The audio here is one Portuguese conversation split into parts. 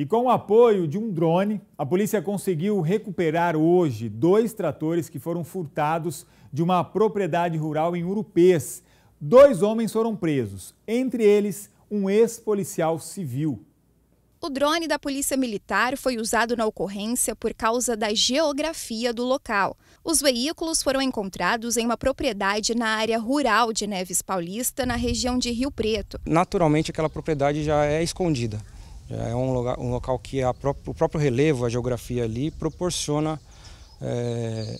E com o apoio de um drone, a polícia conseguiu recuperar hoje dois tratores que foram furtados de uma propriedade rural em Urupês. Dois homens foram presos, entre eles um ex-policial civil. O drone da Polícia Militar foi usado na ocorrência por causa da geografia do local. Os veículos foram encontrados em uma propriedade na área rural de Neves Paulista, na região de Rio Preto. Naturalmente, aquela propriedade já é escondida. É um, lugar, um local que o próprio relevo, a geografia ali, proporciona é,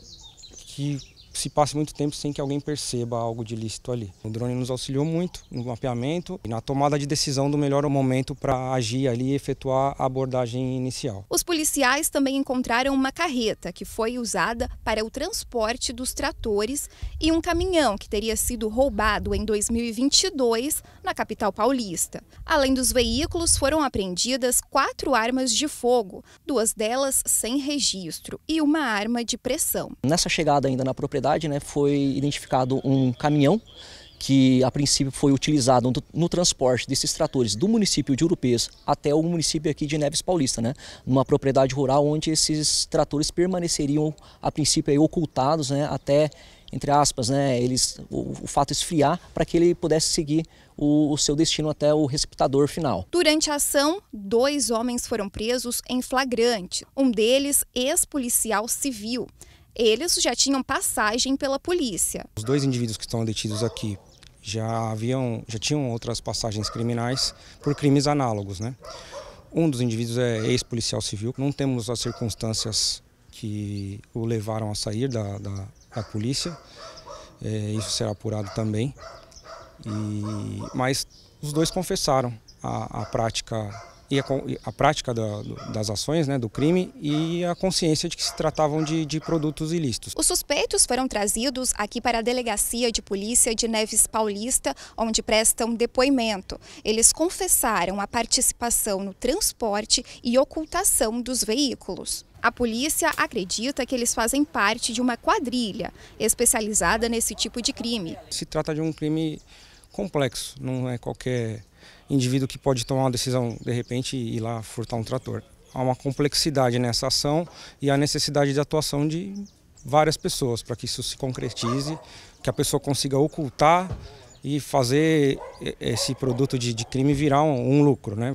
que se passe muito tempo sem que alguém perceba algo de ilícito ali. O drone nos auxiliou muito no mapeamento e na tomada de decisão do melhor momento para agir ali e efetuar a abordagem inicial. Os policiais também encontraram uma carreta que foi usada para o transporte dos tratores e um caminhão que teria sido roubado em 2022 na capital paulista. Além dos veículos, foram apreendidas quatro armas de fogo, duas delas sem registro e uma arma de pressão. Nessa chegada ainda na propriedade, cidade, né, foi identificado um caminhão que a princípio foi utilizado no transporte desses tratores do município de Urupês até o município aqui de Neves Paulista, né? numa propriedade rural onde esses tratores permaneceriam a princípio aí, ocultados né? até, entre aspas, né? Eles, o, o fato esfriar para que ele pudesse seguir o, o, seu destino até o receptador final. Durante a ação, dois homens foram presos em flagrante, um deles ex-policial civil. Eles já tinham passagem pela polícia. Os dois indivíduos que estão detidos aqui já haviam, já tinham outras passagens criminais por crimes análogos, né? Um dos indivíduos é ex-policial civil. Não temos as circunstâncias que o levaram a sair da, da, da polícia. É, isso será apurado também. E, mas os dois confessaram a, a prática e a, a prática da, das ações, né, do crime e a consciência de que se tratavam de, de, produtos ilícitos. Os suspeitos foram trazidos aqui para a delegacia de polícia de Neves Paulista, onde prestam depoimento. Eles confessaram a participação no transporte e ocultação dos veículos. A polícia acredita que eles fazem parte de uma quadrilha especializada nesse tipo de crime. Se trata de um crime complexo, não é qualquer indivíduo que pode tomar uma decisão de repente e ir lá furtar um trator. Há uma complexidade nessa ação e a necessidade de atuação de várias pessoas para que isso se concretize, que a pessoa consiga ocultar e fazer esse produto de, de crime virar um, um lucro, né?